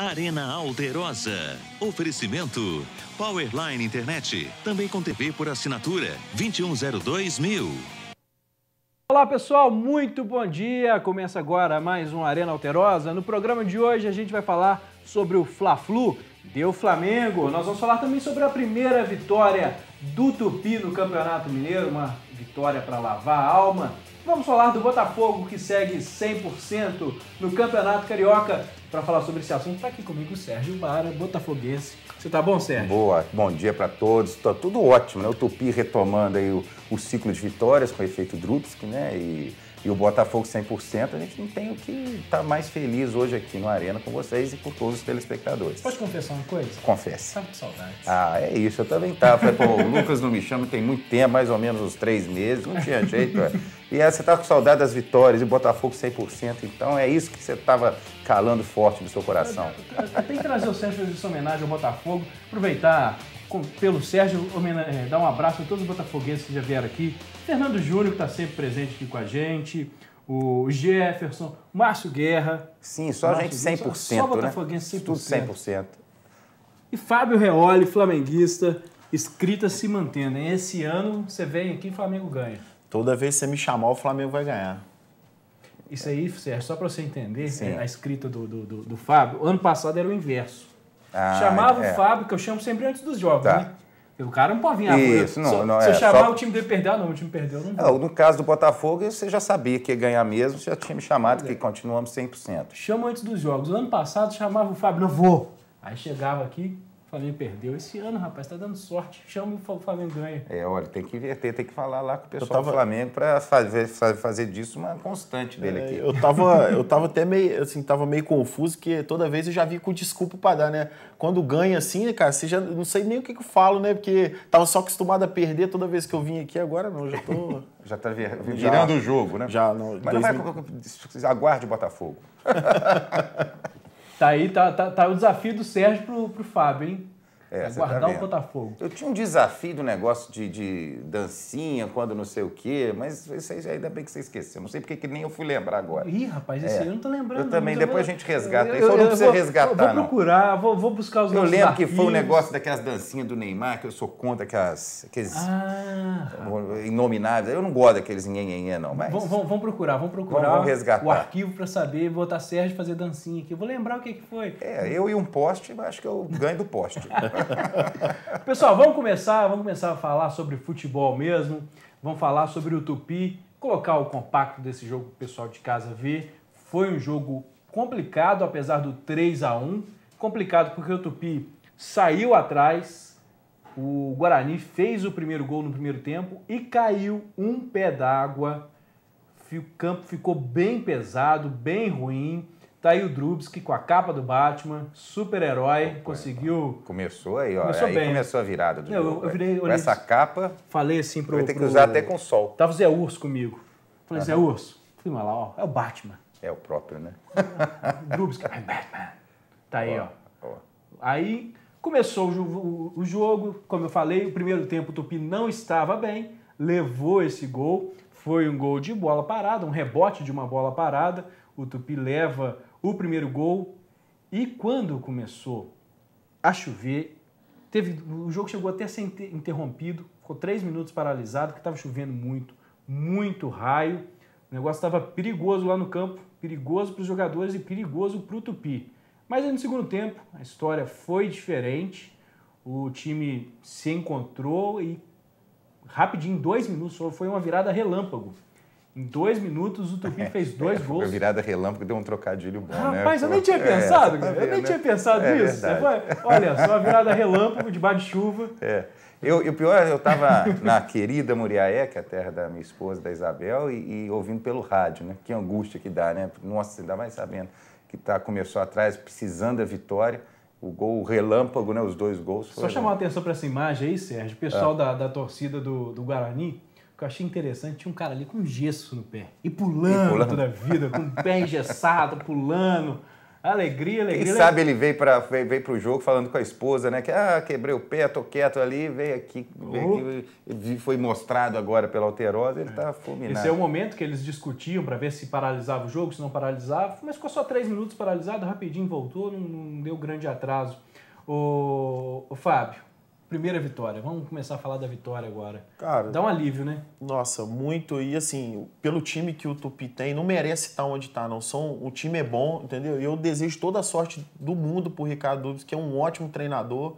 Arena Alterosa, Oferecimento Powerline Internet, também com TV por assinatura 2102 mil. Olá pessoal, muito bom dia. Começa agora mais um Arena Alterosa. No programa de hoje a gente vai falar sobre o Fla-Flu, deu Flamengo. Nós vamos falar também sobre a primeira vitória do Tupi no Campeonato Mineiro, uma vitória para lavar a alma Vamos falar do Botafogo que segue 100% no Campeonato Carioca. Para falar sobre esse assunto, está aqui comigo o Sérgio Mara, botafoguense. Você tá bom, Sérgio? Boa, bom dia para todos. Tá tudo ótimo, né? O Tupi retomando aí o, o ciclo de vitórias com o efeito Drupsky, né? E e o Botafogo 100%, a gente não tem o que estar tá mais feliz hoje aqui no Arena com vocês e com todos os telespectadores. Pode confessar uma coisa? Confesso. Tava tá com saudades. Ah, é isso. Eu também tava. Falei, pô, o Lucas não me chama tem muito tempo, mais ou menos uns três meses. Não tinha jeito, é. E é, você tava tá com saudade das vitórias e Botafogo 100%. Então é isso que você tava calando forte no seu coração. Tem que trazer o Sanches de homenagem ao Botafogo. Aproveitar com, pelo Sérgio, homenage... É, dar um abraço a todos os botafoguenses que já vieram aqui. Fernando Júnior, que está sempre presente aqui com a gente. O Jefferson, Márcio Guerra. Sim, só a gente 100%. Guerra, só, só né? botafoguense 100%. Tudo 100%. E Fábio Reoli, flamenguista, escrita se mantendo. Esse ano você vem aqui e o Flamengo ganha. Toda vez que você me chamar, o Flamengo vai ganhar. Isso aí, Sérgio, só para você entender, Sim. É, a escrita do, do, do, do Fábio, ano passado era o inverso. Ah, chamava é. o Fábio, que eu chamo sempre antes dos jogos, tá. né? O cara não pode vir Isso, não, se, não, se é, eu chamar, só... o time dele perder. não, o time perdeu, não ah, No caso do Botafogo, você já sabia que ia ganhar mesmo, já tinha me chamado, é. que continuamos 100%. Chama antes dos jogos. Ano passado, chamava o Fábio, não vou. Aí chegava aqui, Flamengo perdeu esse ano, rapaz. Tá dando sorte. Chama o Flamengo ganha. É, olha, tem que inverter, tem que falar lá com o pessoal tava... do Flamengo para fazer, fazer disso uma constante dele é, aqui. Eu tava, eu tava até meio, assim, tava meio confuso, que toda vez eu já vi com desculpa para dar, né? Quando ganha assim, né, cara, você já não sei nem o que, que eu falo, né? Porque tava só acostumado a perder toda vez que eu vim aqui, agora não, já tô. já tá virando já, o jogo, né? Já, não. Mas 2000... não vai, aguarde o Botafogo. Tá aí, tá, tá, tá o desafio do Sérgio pro, pro Fábio, hein? É, guardar tá o Botafogo. Eu tinha um desafio do negócio de, de dancinha, quando não sei o quê, mas isso aí ainda bem que você esqueceu. Não sei porque que nem eu fui lembrar agora. Ih, rapaz, esse é. aí eu não tô lembrando. Eu também, depois eu... a gente resgata. Eu, eu, eu não preciso resgatar, vou, vou procurar, vou, vou, buscar os Eu lembro que foi um negócio daquelas dancinhas do Neymar, que eu sou contra aquelas, aqueles ah. inomináveis. Eu não gosto daqueles nhenhenhen, não, mas... Vamos, procurar, vamos procurar vamos, resgatar. o arquivo para saber, botar Sérgio fazer dancinha aqui. Eu vou lembrar o que, que foi. É, eu e um poste, acho que eu ganho do poste. Pessoal, vamos começar, vamos começar a falar sobre futebol mesmo. Vamos falar sobre o Tupi, colocar o compacto desse jogo para o pessoal de casa ver. Foi um jogo complicado, apesar do 3 a 1 Complicado porque o Tupi saiu atrás, o Guarani fez o primeiro gol no primeiro tempo e caiu um pé d'água. O campo ficou bem pesado, bem ruim. Tá aí o Drubsky com a capa do Batman, super-herói, conseguiu... Começou aí, ó. Começou aí bem. Né? começou a virada do eu, jogo. Eu virei, olhei, essa capa... Falei assim pro... Vai ter que pro... usar até com sol. Tava o Zé Urso comigo. Falei, uhum. Zé Urso, fui lá, ó, é o Batman. É o próprio, né? Drubsky, I'm Batman. Tá aí, ó. ó. Aí começou o, o jogo, como eu falei, o primeiro tempo o Tupi não estava bem, levou esse gol, foi um gol de bola parada, um rebote de uma bola parada, o Tupi leva o primeiro gol. E quando começou a chover, teve, o jogo chegou até a ser interrompido, ficou três minutos paralisado, porque estava chovendo muito, muito raio. O negócio estava perigoso lá no campo, perigoso para os jogadores e perigoso para o Tupi. Mas aí no segundo tempo, a história foi diferente. O time se encontrou e rapidinho, dois minutos, foi uma virada relâmpago. Em dois minutos, o Tupi é, fez dois é, gols. Foi virada relâmpago, deu um trocadilho bom, ah, né? Rapaz, eu nem tinha é, tá né? pensado, é, eu nem tinha pensado nisso. olha, só virada relâmpago, debaixo de chuva. É. Eu, e o pior, eu estava na querida Muriaé, que é a terra da minha esposa, da Isabel, e, e, ouvindo pelo rádio, né? Que angústia que dá, né? Nossa, ainda mais sabendo que tá, começou atrás, precisando da vitória. O gol o relâmpago, né? Os dois gols. Só chamar a atenção para essa imagem aí, Sérgio. O pessoal ah. da, da torcida do, do Guarani que eu achei interessante, tinha um cara ali com gesso no pé. E pulando, e pulando. toda a vida, com o pé engessado, pulando. Alegria, alegria. Quem sabe ele veio para veio, para pro jogo falando com a esposa, né? Que, ah, quebrei o pé, tô quieto ali, veio aqui, veio oh. aqui foi mostrado agora pela alterosa, ele é. tá fulminado. Esse é o momento que eles discutiam para ver se paralisava o jogo, se não paralisava, mas ficou só três minutos paralisado, rapidinho voltou, não, não deu grande atraso. O, o Fábio, primeira vitória. Vamos começar a falar da vitória agora. Cara, dá um alívio, né? Nossa, muito. E assim, pelo time que o Tupi tem, não merece estar onde está, não. São, o time é bom, entendeu? E eu desejo toda a sorte do mundo pro Ricardo Dubs, que é um ótimo treinador.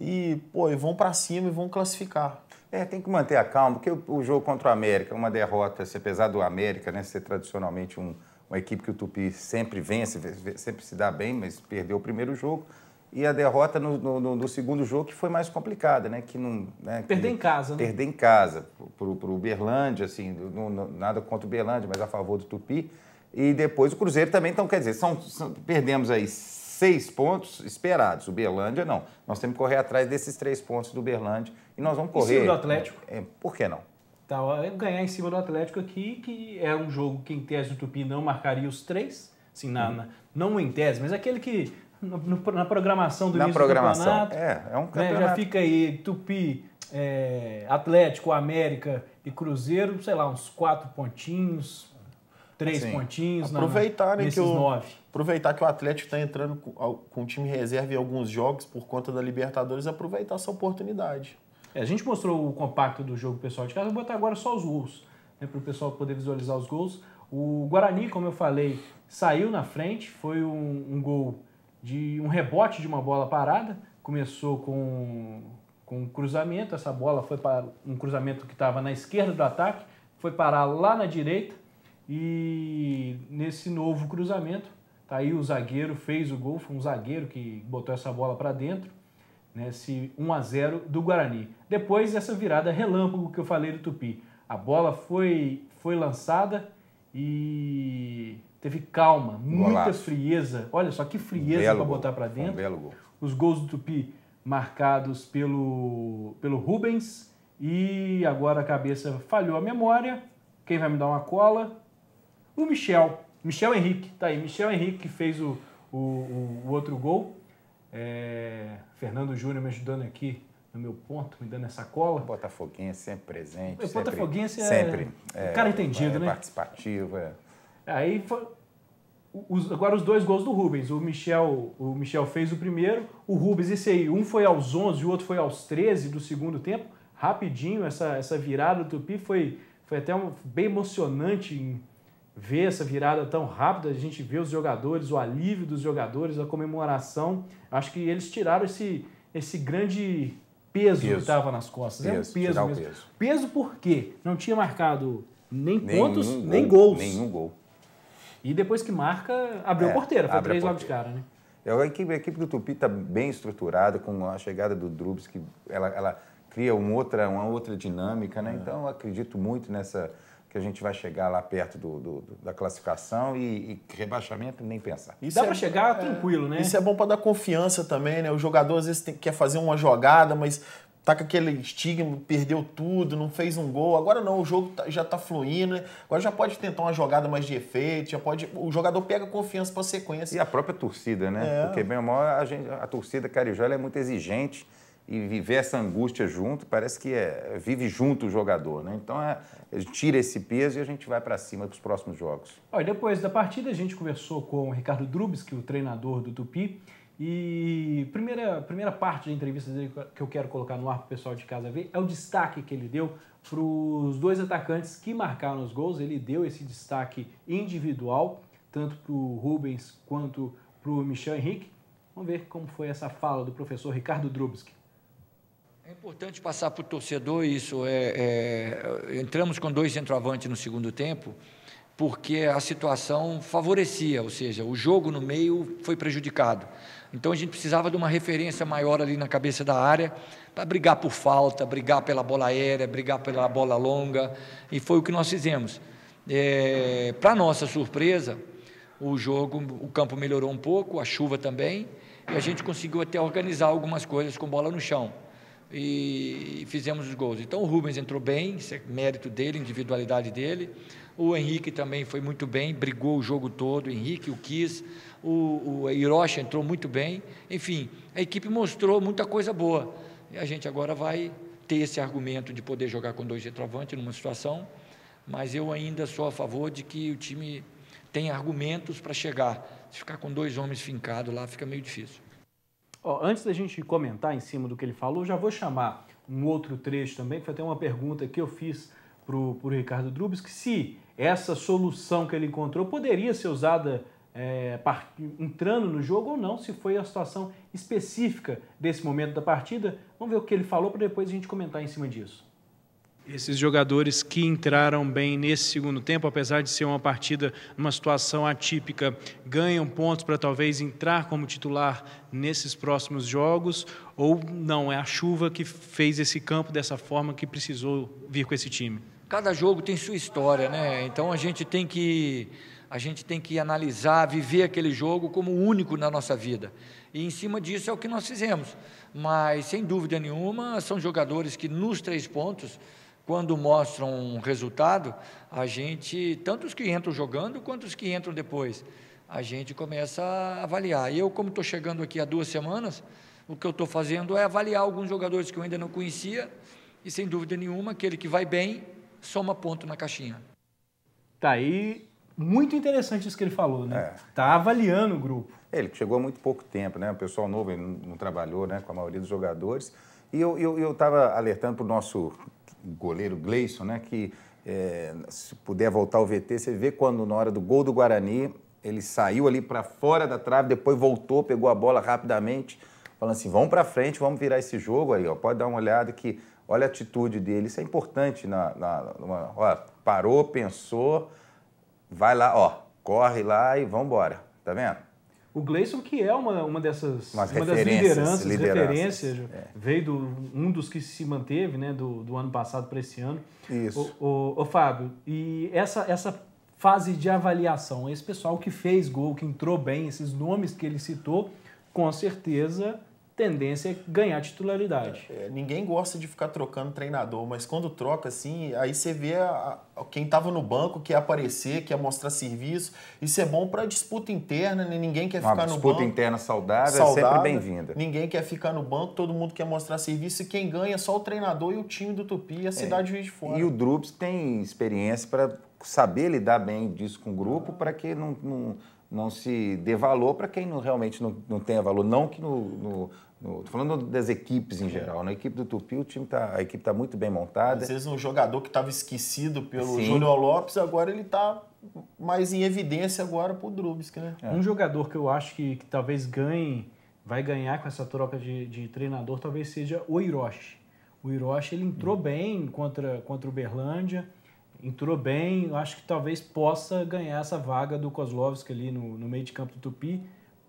E, pô, e vão para cima e vão classificar. É, tem que manter a calma, porque o, jogo contra o América, uma derrota, se apesar do América, né, ser tradicionalmente um, uma equipe que o Tupi sempre vence, sempre se dá bem, mas perdeu o primeiro jogo e a derrota no, no, no, segundo jogo que foi mais complicada, né? Que não, né? Perder que, em casa. Perder em casa né? para o Uberlândia, assim, nada contra o Berlândia, mas a favor do Tupi. E depois o Cruzeiro também, então quer dizer, são, são perdemos aí seis pontos esperados. O Berlândia, não. Nós temos que correr atrás desses três pontos do Berlândia e nós vamos correr. Em cima do Atlético? É, por que não? Tá, é ganhar em cima do Atlético aqui, que é um jogo que em tese o Tupi não marcaria os três, assim, na, uhum. na não em tese, mas aquele que no, no, na programação do na início programação. do campeonato. É, é um campeonato. Né? Já fica aí Tupi, é, Atlético, América e Cruzeiro, sei lá, uns quatro pontinhos, três assim, pontinhos. Aproveitarem na, que o, nove. Aproveitar que o Atlético está entrando com, o time reserva em alguns jogos por conta da Libertadores, aproveitar essa oportunidade. É, a gente mostrou o compacto do jogo pessoal de casa, vou botar agora só os gols, né, para o pessoal poder visualizar os gols. O Guarani, como eu falei, saiu na frente, foi um, um gol de um rebote de uma bola parada. Começou com, com um cruzamento, essa bola foi para um cruzamento que estava na esquerda do ataque, foi parar lá na direita e nesse novo cruzamento, tá aí o zagueiro fez o gol, foi um zagueiro que botou essa bola para dentro, nesse né, 1 a 0 do Guarani. Depois essa virada relâmpago que eu falei do Tupi. A bola foi foi lançada e Teve calma, muita Golaço. frieza. Olha só que frieza um para botar para dentro. Um gol. Os gols do Tupi marcados pelo, pelo Rubens. E agora a cabeça falhou a memória. Quem vai me dar uma cola? O Michel. Michel Henrique. Tá aí. Michel Henrique que fez o, o, o outro gol. É, Fernando Júnior me ajudando aqui no meu ponto, me dando essa cola. Botafoguense sempre presente. Botafoguense sempre, é, sempre, é, cara entendido, é, né? Participativo, é. Aí foi, os, agora os dois gols do Rubens. O Michel, o Michel fez o primeiro, o Rubens, esse aí, um foi aos 11 e o outro foi aos 13 do segundo tempo. Rapidinho, essa, essa virada do Tupi foi, foi até um, bem emocionante ver essa virada tão rápida. A gente vê os jogadores, o alívio dos jogadores, a comemoração. Acho que eles tiraram esse, esse grande peso, peso. que estava nas costas. Peso, é um peso mesmo. Peso. peso por quê? Não tinha marcado nem nenhum pontos, gol, nem gols. Nenhum gol. E depois que marca, abriu é, a porteira. Foi três logo de cara, né? A equipe, a equipe do Tupi está bem estruturada, com a chegada do Drubs, que ela, ela cria uma outra, uma outra dinâmica, né? É. Então, eu acredito muito nessa que a gente vai chegar lá perto do, do, do da classificação e, e, rebaixamento nem pensar. Isso Dá é, para chegar é, tranquilo, né? Isso é bom para dar confiança também, né? O jogador às vezes tem, quer fazer uma jogada, mas tá com aquele estigma, perdeu tudo, não fez um gol. Agora não, o jogo tá, já está fluindo, agora já pode tentar uma jogada mais de efeito, já pode, o jogador pega confiança para a sequência. E a própria torcida, né? É. Porque bem maior, a, gente, a torcida carijola é muito exigente e viver essa angústia junto, parece que é, vive junto o jogador, né? Então é, tira esse peso e a gente vai para cima dos próximos jogos. Olha, depois da partida a gente conversou com o Ricardo Drubes, que é o treinador do Tupi, e primeira, primeira parte da entrevista dele que eu quero colocar no ar para o pessoal de casa ver é o destaque que ele deu para os dois atacantes que marcaram os gols. Ele deu esse destaque individual, tanto para o Rubens quanto para o Michel Henrique. Vamos ver como foi essa fala do professor Ricardo Drubski. É importante passar para o torcedor isso. É, é, entramos com dois centroavantes no segundo tempo, porque a situação favorecia, ou seja, o jogo no meio foi prejudicado. Então a gente precisava de uma referência maior ali na cabeça da área para brigar por falta, brigar pela bola aérea, brigar pela bola longa, e foi o que nós fizemos. É, para nossa surpresa, o jogo, o campo melhorou um pouco, a chuva também, e a gente conseguiu até organizar algumas coisas com bola no chão e fizemos os gols. Então o Rubens entrou bem, isso é mérito dele, individualidade dele. O Henrique também foi muito bem, brigou o jogo todo, o Henrique, o quis. o, o Hiroshi entrou muito bem. Enfim, a equipe mostrou muita coisa boa. E a gente agora vai ter esse argumento de poder jogar com dois retroavantes numa situação, mas eu ainda sou a favor de que o time tem argumentos para chegar. Se ficar com dois homens fincados lá, fica meio difícil. Ó, antes da gente comentar em cima do que ele falou, já vou chamar um outro trecho também, que foi até uma pergunta que eu fiz para o Ricardo Drubis que se essa solução que ele encontrou poderia ser usada é, entrando no jogo ou não, se foi a situação específica desse momento da partida. Vamos ver o que ele falou para depois a gente comentar em cima disso. Esses jogadores que entraram bem nesse segundo tempo, apesar de ser uma partida, uma situação atípica, ganham pontos para talvez entrar como titular nesses próximos jogos? Ou não, é a chuva que fez esse campo dessa forma que precisou vir com esse time? Cada jogo tem sua história, né? Então a gente tem que a gente tem que analisar, viver aquele jogo como único na nossa vida. E em cima disso é o que nós fizemos. Mas, sem dúvida nenhuma, são jogadores que nos três pontos quando mostram um resultado, a gente, tanto os que entram jogando quanto os que entram depois, a gente começa a avaliar. E eu, como estou chegando aqui há duas semanas, o que eu estou fazendo é avaliar alguns jogadores que eu ainda não conhecia, e sem dúvida nenhuma, aquele que vai bem soma ponto na caixinha. Tá aí, muito interessante isso que ele falou, né? É. Tá avaliando o grupo. É, ele chegou há muito pouco tempo, né? O pessoal novo, ele não, não trabalhou né, com a maioria dos jogadores. E eu estava eu, eu alertando para o nosso goleiro Gleison, né? Que é, se puder voltar ao VT, você vê quando na hora do gol do Guarani ele saiu ali para fora da trave, depois voltou, pegou a bola rapidamente, falando assim: vamos para frente, vamos virar esse jogo aí, ó. Pode dar uma olhada que olha a atitude dele, isso é importante na, na numa, ó, parou, pensou, vai lá, ó, corre lá e vamos embora, tá vendo? O Gleison, que é uma, uma dessas uma das lideranças, lideranças referências, é. veio do, um dos que se manteve né, do, do ano passado para esse ano. Isso. O, o, o, Fábio, e essa, essa fase de avaliação, esse pessoal que fez gol, que entrou bem, esses nomes que ele citou, com certeza tendência é ganhar titularidade. É, ninguém gosta de ficar trocando treinador, mas quando troca, assim, aí você vê a, a, quem estava no banco quer aparecer, quer mostrar serviço. Isso é bom para disputa interna, né? ninguém quer Uma ficar no banco. disputa interna saudável, saudável é sempre bem-vinda. Ninguém quer ficar no banco, todo mundo quer mostrar serviço e quem ganha é só o treinador e o time do Tupi e a é, cidade é. de Juiz de Fora. E o Drups tem experiência para saber lidar bem disso com o grupo ah. para que não, não, não se dê valor para quem não, realmente não, não tenha valor. Não que no. no, falando das equipes em geral. Na né? equipe do Tupi, o time tá, a equipe está muito bem montada. Às vezes um jogador que estava esquecido pelo Sim. Lopes, agora ele está mais em evidência agora para o Drubsky, né? É. Um jogador que eu acho que, que talvez ganhe, vai ganhar com essa troca de, de treinador, talvez seja o Hiroshi. O Hiroshi ele entrou hum. bem contra, contra o Berlândia entrou bem, acho que talvez possa ganhar essa vaga do Kozlovski ali no, no meio de campo do Tupi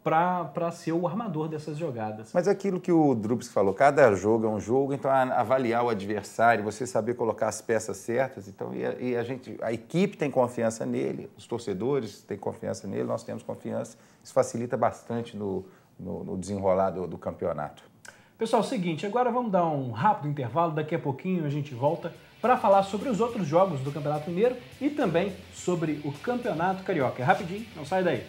para ser o armador dessas jogadas. Mas aquilo que o Drups falou, cada jogo é um jogo, então avaliar o adversário, você saber colocar as peças certas, então e a, e a gente, a equipe tem confiança nele, os torcedores têm confiança nele, nós temos confiança, isso facilita bastante no, no, no desenrolar do, do campeonato. Pessoal, é seguinte, agora vamos dar um rápido intervalo, daqui a pouquinho a gente volta para falar sobre os outros jogos do Campeonato Mineiro e também sobre o Campeonato Carioca. É rapidinho, não sai daí.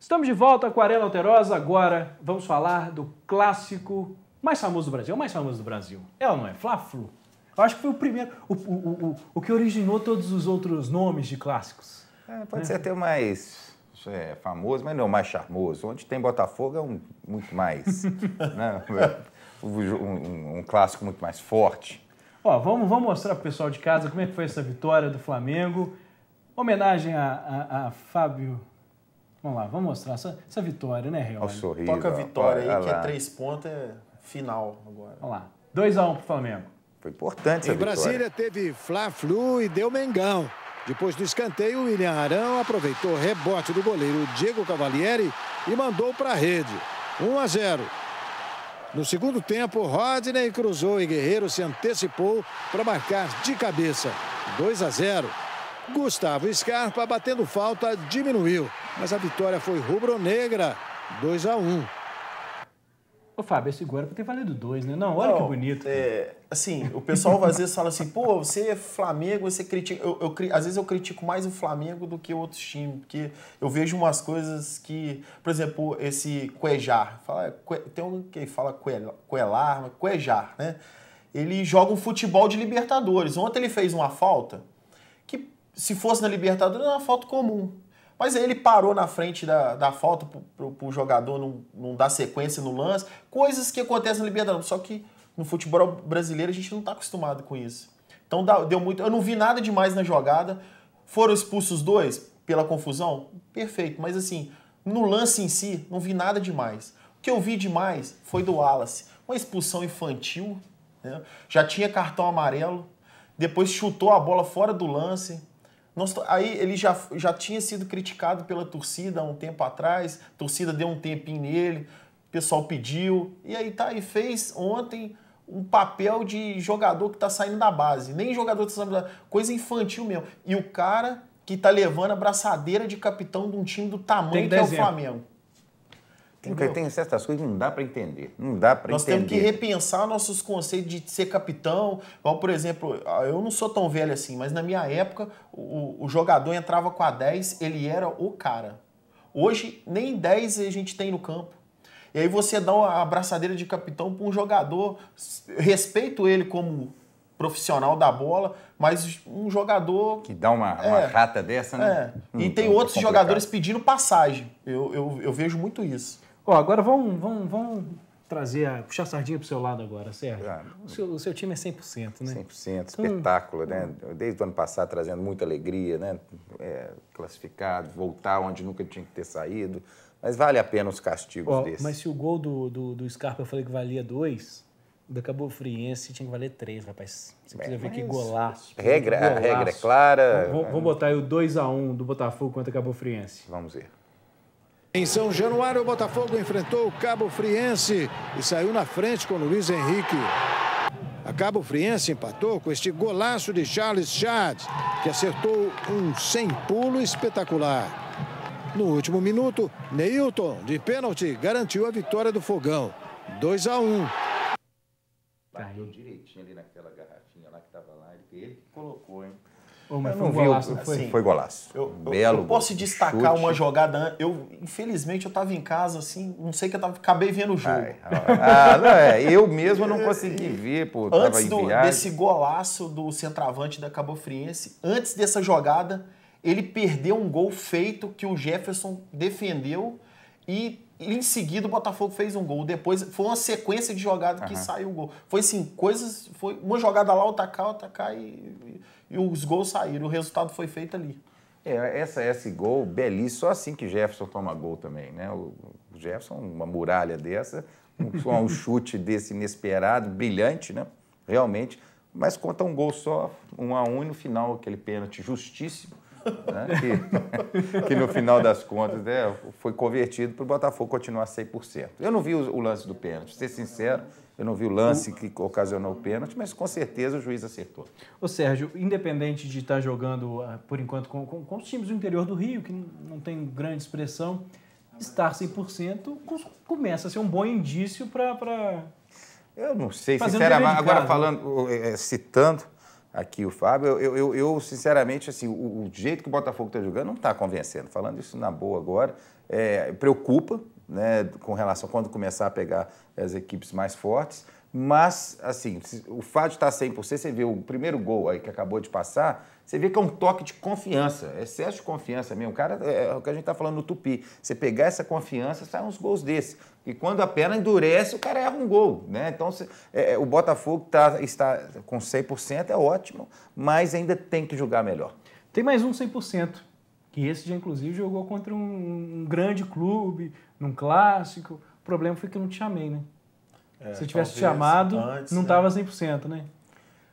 Estamos de volta com a Arena Alterosa. Agora vamos falar do clássico mais famoso do Brasil. É o mais famoso do Brasil. É ou não é? Fla-Flu. Eu acho que foi o primeiro, o, o, o, o que originou todos os outros nomes de clássicos. É, pode né? ser até o mais é, famoso, mas não o mais charmoso. Onde tem Botafogo é um, muito mais. é um, um clássico muito mais forte. Ó, vamos, vamos mostrar para o pessoal de casa como é que foi essa vitória do Flamengo. Homenagem a, a, a Fábio. Vamos lá, vamos mostrar essa, essa vitória, né, Real? Sorriso, Toca a vitória ó, aí, que é três pontos, é final agora. Vamos lá. 2x1 um para o Flamengo. Foi importante essa em vitória. Em Brasília teve Fla-Flu e deu Mengão. Depois do escanteio, o William Arão aproveitou o rebote do goleiro Diego Cavalieri e mandou para a rede. 1 a 0. No segundo tempo, Rodney cruzou e Guerreiro se antecipou para marcar de cabeça. 2 a 0. Gustavo Scarpa, batendo falta, diminuiu. Mas a vitória foi rubro-negra. 2 a 1. Ô, Fábio, esse Guarani tem valido dois, né? Não, olha não, que bonito. É, assim, o pessoal às vezes fala assim, pô, você é Flamengo, você critica. Eu, eu, às vezes eu critico mais o Flamengo do que outros times, porque eu vejo umas coisas que. Por exemplo, esse Cuejar. Fala, é, tem um que fala Cuelar, mas Cuejar, né? Ele joga um futebol de Libertadores. Ontem ele fez uma falta que, se fosse na Libertadores, era uma falta comum. Mas aí ele parou na frente da, da falta para o jogador não, não dar sequência no lance. Coisas que acontecem na Libertadores. Só que no futebol brasileiro a gente não está acostumado com isso. Então deu muito. Eu não vi nada demais na jogada. Foram expulsos dois pela confusão? Perfeito. Mas assim, no lance em si, não vi nada demais. O que eu vi demais foi do Wallace. Uma expulsão infantil. Né? Já tinha cartão amarelo. Depois chutou a bola fora do lance nós, aí ele já, já tinha sido criticado pela torcida há um tempo atrás, a torcida deu um tempinho nele, o pessoal pediu, e aí tá, e fez ontem um papel de jogador que tá saindo da base. Nem jogador que tá saindo da coisa infantil mesmo. E o cara que tá levando a braçadeira de capitão de um time do tamanho que é o Flamengo. Entendeu? Porque tem certas coisas que não dá para entender. Não dá para entender. Nós temos que repensar nossos conceitos de ser capitão. Igual, por exemplo, eu não sou tão velho assim, mas na minha época, o, o jogador entrava com a 10, ele era o cara. Hoje, nem 10 a gente tem no campo. E aí você dá uma abraçadeira de capitão para um jogador. Respeito ele como profissional da bola, mas um jogador. Que dá uma, é, uma rata dessa, né? É. E hum, tem é outros complicado. jogadores pedindo passagem. Eu, eu, eu vejo muito isso. Ó, agora vamos, vamos, vamos trazer, a, puxar a sardinha pro seu lado agora, Sérgio. Ah, o, seu, o seu time é 100%, né? 100%, então, espetáculo, né? Desde o ano passado trazendo muita alegria, né? É, classificado, voltar onde nunca tinha que ter saído. Mas vale a pena os castigos ó, desses. Mas se o gol do, do, do Scarpa eu falei que valia dois, da Cabo Friense tinha que valer três, rapaz. Você é, precisa é, ver que golaço. Regra, que golaço. A regra é clara. Vamos, vamos botar aí o 2x1 um do Botafogo contra a Cabo Friense. Vamos ver. Em São Januário, o Botafogo enfrentou o Cabo Friense e saiu na frente com Luiz Henrique. A Cabo Friense empatou com este golaço de Charles Chad, que acertou um sem pulo espetacular. No último minuto, Neilton, de pênalti, garantiu a vitória do Fogão. 2 a 1. Bateu direitinho ali naquela garrafinha lá que estava lá. Ele colocou, hein? Oh, mas eu foi não um golaço, foi? Assim, foi golaço. Eu, eu, Belo. Eu posso destacar chute. uma jogada. Eu, infelizmente, eu estava em casa, assim, não sei que eu tava, acabei vendo o jogo. Ai, ah, não, é, eu mesmo não é, consegui ver, pô. Antes do, desse golaço do centroavante da Cabo Friense, antes dessa jogada, ele perdeu um gol feito que o Jefferson defendeu e em seguida o Botafogo fez um gol. Depois foi uma sequência de jogadas que uhum. saiu o gol. Foi assim, coisas. Foi uma jogada lá, outra cá, outra cá e, e, e os gols saíram. O resultado foi feito ali. É, essa, esse gol belíssimo, só assim que Jefferson toma gol também, né? O Jefferson, uma muralha dessa, um, um chute desse inesperado, brilhante, né? Realmente. Mas conta um gol só, um a um, e no final aquele pênalti justíssimo né? que, que, no final das contas né, foi convertido para o Botafogo continuar 100%. Eu não vi o, o lance do pênalti, ser sincero, eu não vi o lance que ocasionou o pênalti, mas com certeza o juiz acertou. Ô Sérgio, independente de estar tá jogando, ah, por enquanto, com, com, com os times do interior do Rio, que não tem grande expressão, estar 100% começa a ser um bom indício para... Pra... Eu não sei, sinceramente, agora né? falando, eh, eh, citando aqui o Fábio. Eu, eu, eu sinceramente, assim, o, o, jeito que o Botafogo está jogando não está convencendo. Falando isso na boa agora, é, preocupa né, com relação a quando começar a pegar as equipes mais fortes. Mas, assim, o fato de estar 100%, você vê o primeiro gol aí que acabou de passar, você vê que é um toque de confiança, é excesso de confiança mesmo. O cara, é, é o que a gente está falando no Tupi. Você pegar essa confiança, sai uns gols desses. E quando a perna endurece, o cara erra um gol. Né? Então, se, é, é o Botafogo tá, está com 100%, é ótimo, mas ainda tem que jogar melhor. Tem mais um 100%, que esse dia, inclusive, jogou contra um, um grande clube, num clássico. O problema foi que eu não te chamei, né? É, Se eu tivesse te chamado, antes, não estava né? 100%, né?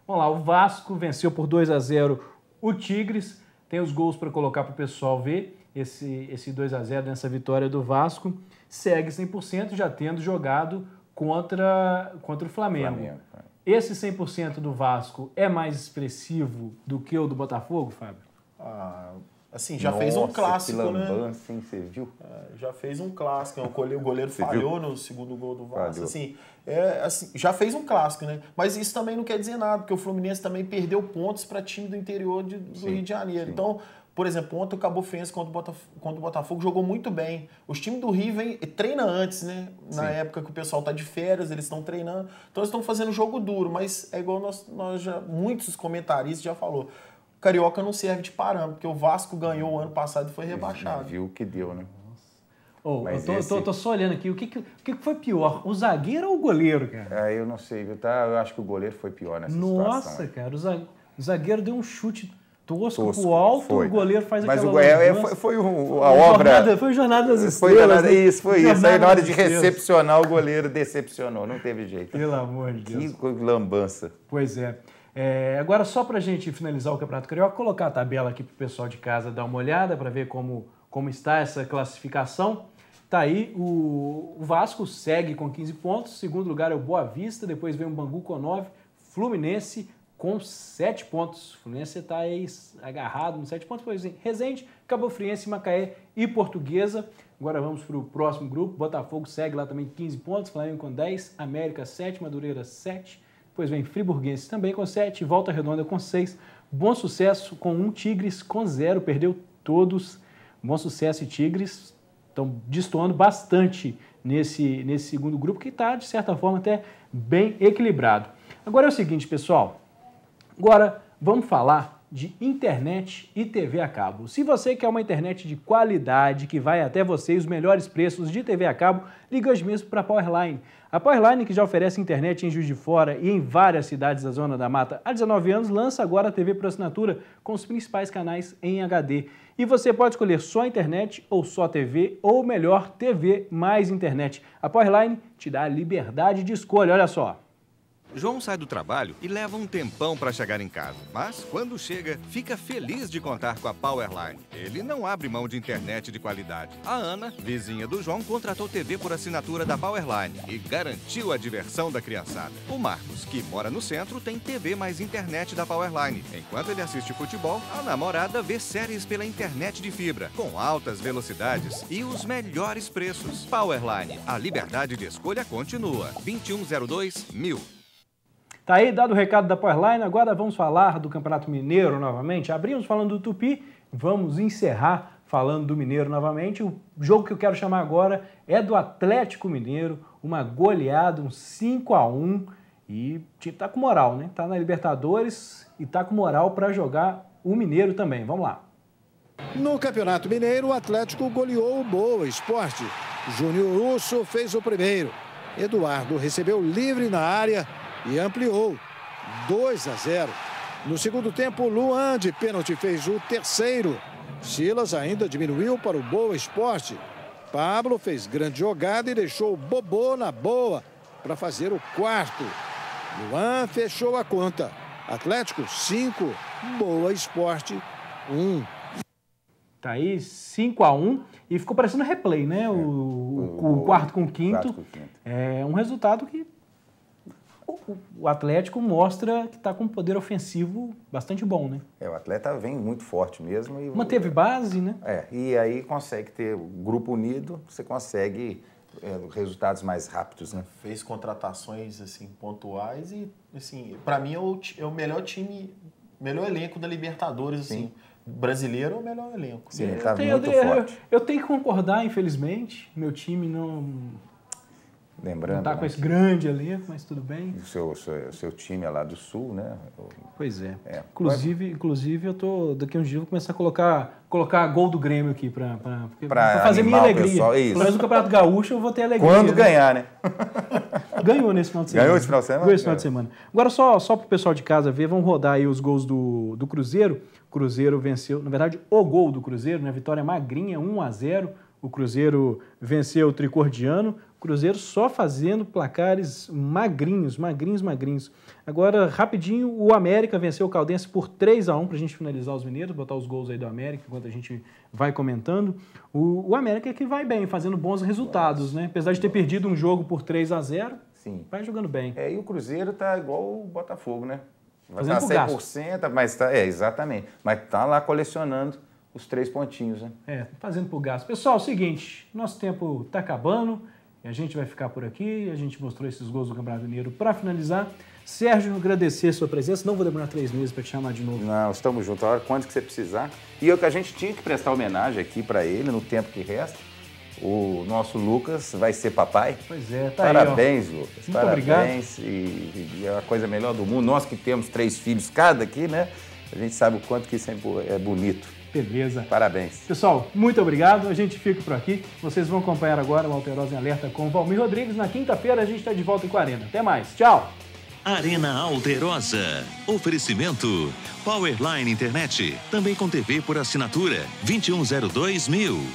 Vamos lá, o Vasco venceu por 2 a 0 o Tigres. Tem os gols para colocar para o pessoal ver esse, esse 2 a 0 nessa vitória do Vasco, segue 100% já tendo jogado contra, contra o Flamengo. Flamengo. É. Esse 100% do Vasco é mais expressivo do que o do Botafogo, Fábio? Ah, assim, já Nossa, fez um clássico, que lambança, né? Sim, você viu? É, já fez um clássico, né? o goleiro falhou no segundo gol do Vasco, assim, é, assim, já fez um clássico, né? Mas isso também não quer dizer nada, porque o Fluminense também perdeu pontos para time do interior de, do sim, Rio de Janeiro. Sim. Então, por exemplo, ontem o Cabo Friense contra o, Botafogo, contra o Botafogo jogou muito bem. Os times do Rio vem, treina antes, né? Na Sim. época que o pessoal tá de férias, eles estão treinando. Então eles estão fazendo jogo duro, mas é igual nós, nós já, muitos comentaristas já falou. O Carioca não serve de parâmetro, porque o Vasco ganhou o ano passado e foi né, rebaixado. Viu o que deu, né? Oh, eu tô, esse... tô, tô, só olhando aqui. O que, que, o que foi pior, o zagueiro ou o goleiro, cara? É, eu não sei, viu? Tá, eu acho que o goleiro foi pior nessa Nossa, situação. Nossa, né? cara, o zagueiro deu um chute tosco, tosco o alto, foi. o goleiro faz Mas aquela... Mas o é, é, foi, foi um, a obra... Jornada, foi Jornada das Estrelas. Foi né? jornada, isso, foi jornada isso. Aí na hora de recepcionar, o goleiro decepcionou. Não teve jeito. Pelo amor de Deus. Que lambança. Pois é. é agora, só para a gente finalizar o Campeonato Carioca, colocar a tabela aqui para o pessoal de casa dar uma olhada para ver como, como está essa classificação. Tá aí, o, o Vasco segue com 15 pontos. Segundo lugar é o Boa Vista, depois vem o Bangu com 9, Fluminense, com sete pontos. Fluminense está aí agarrado nos sete pontos. pois assim, Resende, Cabo Friense, Macaé e Portuguesa. Agora vamos para o próximo grupo. Botafogo segue lá também 15 pontos, Flamengo com 10, América 7, Madureira 7. Depois vem Friburguense também com 7, Volta Redonda com 6. Bom Sucesso com 1, um, Tigres com 0, perdeu todos. Bom Sucesso e Tigres estão destoando bastante nesse, nesse segundo grupo, que está, de certa forma, até bem equilibrado. Agora é o seguinte, pessoal. Agora, vamos falar de internet e TV a cabo. Se você quer uma internet de qualidade que vai até você os melhores preços de TV a cabo, liga hoje mesmo para a Powerline. A Powerline, que já oferece internet em Juiz de Fora e em várias cidades da Zona da Mata há 19 anos, lança agora a TV por assinatura com os principais canais em HD. E você pode escolher só internet ou só TV, ou melhor, TV mais internet. A Powerline te dá a liberdade de escolha, olha só. João sai do trabalho e leva um tempão para chegar em casa, mas quando chega, fica feliz de contar com a Powerline. Ele não abre mão de internet de qualidade. A Ana, vizinha do João, contratou TV por assinatura da Powerline e garantiu a diversão da criançada. O Marcos, que mora no centro, tem TV mais internet da Powerline. Enquanto ele assiste futebol, a namorada vê séries pela internet de fibra, com altas velocidades e os melhores preços. Powerline, a liberdade de escolha continua. 2102 mil. Tá aí dado o recado da Powerline, agora vamos falar do Campeonato Mineiro novamente. Abrimos falando do Tupi, vamos encerrar falando do Mineiro novamente. O jogo que eu quero chamar agora é do Atlético Mineiro, uma goleada, um 5 a 1 e tá com moral, né? Tá na Libertadores e tá com moral para jogar o Mineiro também. Vamos lá. No Campeonato Mineiro, o Atlético goleou o Boa Esporte. Júnior Russo fez o primeiro. Eduardo recebeu livre na área e ampliou 2 a 0. No segundo tempo, Luan de pênalti fez o terceiro. Silas ainda diminuiu para o Boa Esporte. Pablo fez grande jogada e deixou o Bobô na boa para fazer o quarto. Luan fechou a conta. Atlético 5, Boa Esporte 1. Um. Tá aí 5 a 1 um, e ficou parecendo replay, né? O, é, o, o, o quarto com o quinto. Com o quinto. É um resultado que Atlético, o Atlético mostra que está com um poder ofensivo bastante bom, né? É, o atleta vem muito forte mesmo. E, Manteve base, né? É, e aí consegue ter o grupo unido, você consegue é, resultados mais rápidos, né? Fez contratações, assim, pontuais e, assim, para mim é o, é o, melhor time, melhor elenco da Libertadores, Sim. assim. Brasileiro é o melhor elenco. Sim, ele tá eu muito forte. Eu, eu tenho que concordar, infelizmente. Meu time não Lembrando. Não tá com né? esse grande elenco, mas tudo bem. O seu, seu, seu, time é lá do Sul, né? Pois é. é. Inclusive, mas... inclusive, eu tô daqui a uns dias vou começar a colocar, colocar gol do Grêmio aqui para fazer minha alegria. Pelo menos no Campeonato Gaúcho eu vou ter alegria. Quando né? ganhar, né? Ganhou nesse final de semana. Ganhou esse final de semana? Ganhou esse final de é. semana. Agora, só, só para o pessoal de casa ver, vamos rodar aí os gols do, do Cruzeiro. O Cruzeiro venceu, na verdade, o gol do Cruzeiro, né? Vitória magrinha, 1 a 0 o Cruzeiro venceu o Tricordiano. Cruzeiro só fazendo placares magrinhos, magrinhos, magrinhos. Agora, rapidinho, o América venceu o Caldense por 3 a 1 para a gente finalizar os mineiros, botar os gols aí do América enquanto a gente vai comentando. O, o América é que vai bem, fazendo bons resultados, né? Apesar de ter perdido um jogo por 3 a 0 Sim. vai jogando bem. É, e o Cruzeiro tá igual o Botafogo, né? Vai Fazendo tá 100%, mas tá, é, exatamente. Mas tá lá colecionando os três pontinhos, né? É, fazendo pro gasto. Pessoal, é o seguinte, nosso tempo tá acabando. E a gente vai ficar por aqui, a gente mostrou esses gols do Campeonato Mineiro. Para finalizar, Sérgio, agradecer a sua presença. Não vou demorar três meses para te chamar de novo. Não, estamos juntos. A hora quando que você precisar. E é o que a gente tinha que prestar homenagem aqui para ele, no tempo que resta, o nosso Lucas vai ser papai. Pois é, tá Parabéns, aí, Lucas. Muito Parabéns. Obrigado. E, e é a coisa melhor do mundo. Nós que temos três filhos cada aqui, né? A gente sabe o quanto que isso é, é bonito. Beleza. Parabéns. Pessoal, muito obrigado. A gente fica por aqui. Vocês vão acompanhar agora o Alterosa em Alerta com Valmir Rodrigues. Na quinta-feira a gente está de volta com a Arena. Até mais. Tchau. Arena Alterosa. Oferecimento Powerline Internet, também com TV por assinatura 2102 mil.